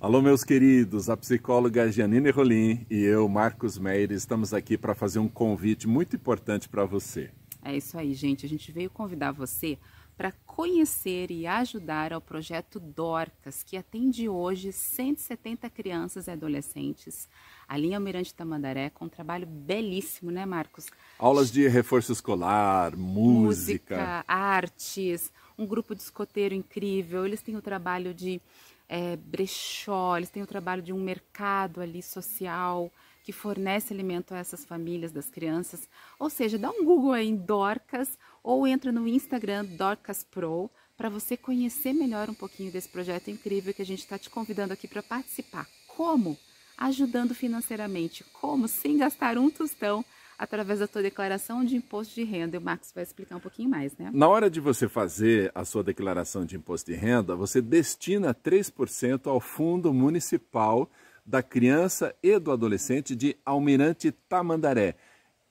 Alô, meus queridos, a psicóloga Janine Rolim e eu, Marcos Meire, estamos aqui para fazer um convite muito importante para você. É isso aí, gente. A gente veio convidar você para conhecer e ajudar ao projeto Dorcas, que atende hoje 170 crianças e adolescentes, ali em Almirante Tamandaré, com um trabalho belíssimo, né, Marcos? Aulas de reforço escolar, música, música artes um grupo de escoteiro incrível, eles têm o trabalho de é, brechó, eles têm o trabalho de um mercado ali social que fornece alimento a essas famílias das crianças. Ou seja, dá um Google aí em Dorcas ou entra no Instagram Dorcas Pro para você conhecer melhor um pouquinho desse projeto incrível que a gente está te convidando aqui para participar. Como? Ajudando financeiramente. Como? Sem gastar um tostão através da sua declaração de imposto de renda. E o Marcos vai explicar um pouquinho mais, né? Na hora de você fazer a sua declaração de imposto de renda, você destina 3% ao Fundo Municipal da Criança e do Adolescente de Almirante Tamandaré.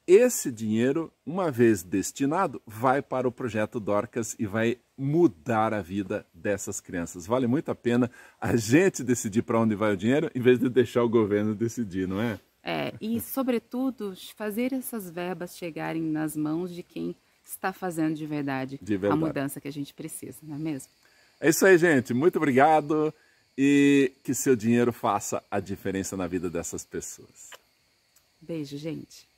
Esse dinheiro, uma vez destinado, vai para o projeto Dorcas e vai mudar a vida dessas crianças. Vale muito a pena a gente decidir para onde vai o dinheiro, em vez de deixar o governo decidir, não é? É, e, sobretudo, fazer essas verbas chegarem nas mãos de quem está fazendo de verdade, de verdade. a mudança que a gente precisa, não é mesmo? É isso aí, gente. Muito obrigado e que seu dinheiro faça a diferença na vida dessas pessoas. Beijo, gente.